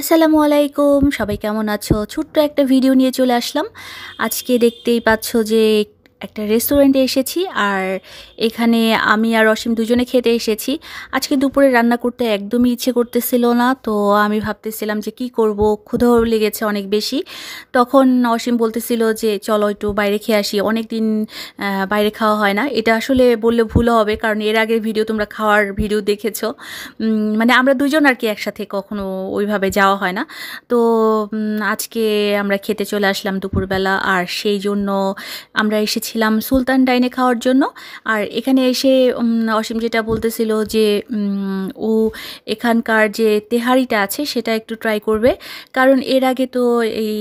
আসসালামু আলাইকুম সবাই কেমন আছো ছোট্ট একটা ভিডিও নিয়ে চলে আসলাম আজকে দেখতেই পাচ্ছ যে একটা রেস্টুরেন্টে এসেছি আর এখানে আমি আর অসীম দুজনে খেতে এসেছি আজকে দুপুরে রান্না করতে একদমই ইচ্ছে করতেছিল না তো আমি ভাবতেছিলাম যে কি করব ক্ষুধা লেগেছে অনেক বেশি তখন অসীম বলতেছিল যে চলো একটু বাইরে খেয়ে আসি অনেক দিন বাইরে খাওয়া হয় না এটা আসলে বললে ভুলও হবে কারণ এর আগের ভিডিও তোমরা খাওয়ার ভিডিও দেখেছো মানে আমরা দুজন আর কি একসাথে কখনো ওইভাবে যাওয়া হয় না তো আজকে আমরা খেতে চলে আসলাম দুপুরবেলা আর সেই জন্য আমরা এসেছি গিয়েছিলাম সুলতান ডাইনে খাওয়ার জন্য আর এখানে এসে অসীম যেটা বলতেছিল যে ও এখানকার যে তেহারিটা আছে সেটা একটু ট্রাই করবে কারণ এর আগে তো এই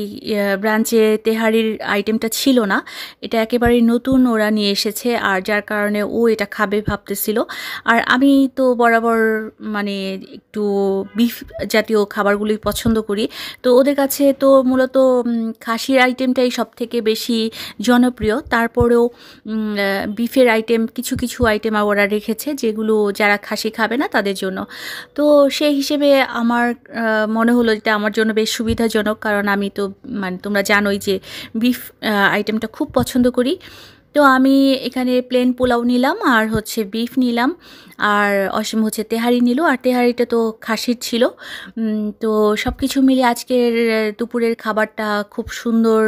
ব্রাঞ্চে তেহারির আইটেমটা ছিল না এটা একেবারে নতুন ওরা নিয়ে এসেছে আর যার কারণে ও এটা খাবে ভাবতেছিল আর আমি তো বরাবর মানে একটু বিফ জাতীয় খাবারগুলি পছন্দ করি তো ওদের কাছে তো মূলত খাসির আইটেমটাই সব থেকে বেশি জনপ্রিয় তার তারপরেও বিফের আইটেম কিছু কিছু আইটেম ওরা রেখেছে যেগুলো যারা খাসি খাবে না তাদের জন্য তো সেই হিসেবে আমার মনে হলো এটা আমার জন্য বেশ সুবিধাজনক কারণ আমি তো মানে তোমরা জানোই যে বিফ আইটেমটা খুব পছন্দ করি তো আমি এখানে প্লেন পোলাও নিলাম আর হচ্ছে বিফ নিলাম আর অসীম হচ্ছে তেহারি নিল আর তেহারিটা তো খাসির ছিল তো সব কিছু মিলে আজকের দুপুরের খাবারটা খুব সুন্দর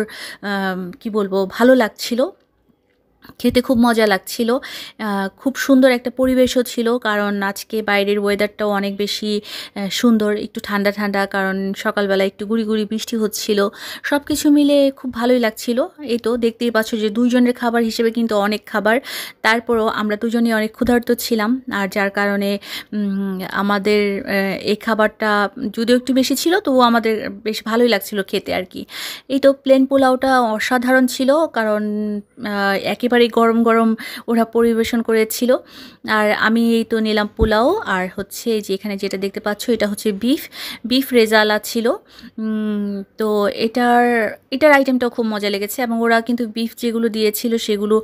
কি বলবো ভালো লাগছিলো খেতে খুব মজা লাগছিল খুব সুন্দর একটা পরিবেশও ছিল কারণ আজকে বাইরের ওয়েদারটাও অনেক বেশি সুন্দর একটু ঠান্ডা ঠান্ডা কারণ সকালবেলা একটু গুড়ি গুড়ি বৃষ্টি হচ্ছিল সব কিছু মিলে খুব ভালোই লাগছিল এই তো দেখতেই পাচ্ছ যে দুইজনের খাবার হিসেবে কিন্তু অনেক খাবার তারপরও আমরা দুজনেই অনেক ক্ষুধার্ত ছিলাম আর যার কারণে আমাদের এই খাবারটা যদিও একটু বেশি ছিল তবুও আমাদের বেশ ভালোই লাগছিল খেতে আর কি এই তো প্লেন পোলাওটা অসাধারণ ছিল কারণ একেবারে একেবারে গরম গরম ওরা পরিবেশন করেছিল আর আমি এই তো নিলাম পোলাও আর হচ্ছে যে এখানে যেটা দেখতে পাচ্ছ এটা হচ্ছে বিফ বিফ রেজালা ছিল তো এটার এটার আইটেমটাও খুব মজা লেগেছে এবং ওরা কিন্তু বিফ যেগুলো দিয়েছিল সেগুলো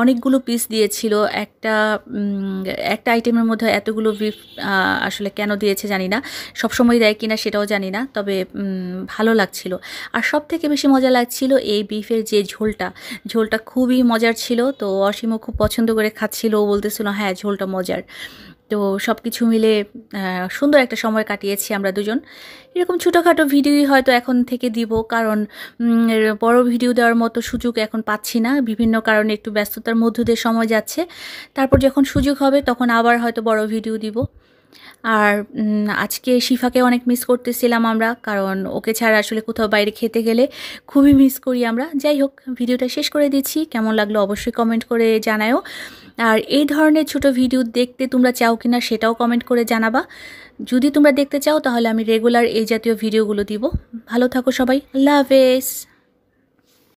অনেকগুলো পিস দিয়েছিল একটা একটা আইটেমের মধ্যে এতগুলো বিফ আসলে কেন দিয়েছে জানি না সবসময় দেয় কিনা সেটাও জানি না তবে ভালো লাগছিল আর সব থেকে বেশি মজা লাগছিল এই বিফের যে ঝোলটা ঝোলটা খুবই মজার ছিল তো অসীমও খুব পছন্দ করে খাচ্ছিল ও বলতেছিল হ্যাঁ ঝোলটা মজার তো সব কিছু মিলে সুন্দর একটা সময় কাটিয়েছি আমরা দুজন এরকম ছোটোখাটো ভিডিওই হয়তো এখন থেকে দিব কারণ বড় ভিডিও দেওয়ার মতো সুযোগ এখন পাচ্ছি না বিভিন্ন কারণে একটু ব্যস্ততার মধ্য দিয়ে সময় যাচ্ছে তারপর যখন সুযোগ হবে তখন আবার হয়তো বড় ভিডিও দিব আর আজকে শিফাকে অনেক মিস করতেছিলাম আমরা কারণ ওকে ছাড়া আসলে কোথাও বাইরে খেতে গেলে খুবই মিস করি আমরা যাই হোক ভিডিওটা শেষ করে দিচ্ছি কেমন লাগলো অবশ্যই কমেন্ট করে জানায়ও আর এই ধরনের ছোট ভিডিও দেখতে তোমরা চাও কিনা সেটাও কমেন্ট করে জানাবা যদি তোমরা দেখতে চাও তাহলে আমি রেগুলার এই জাতীয় ভিডিওগুলো দিব ভালো থাকো সবাই আল্লাহ হাফেজ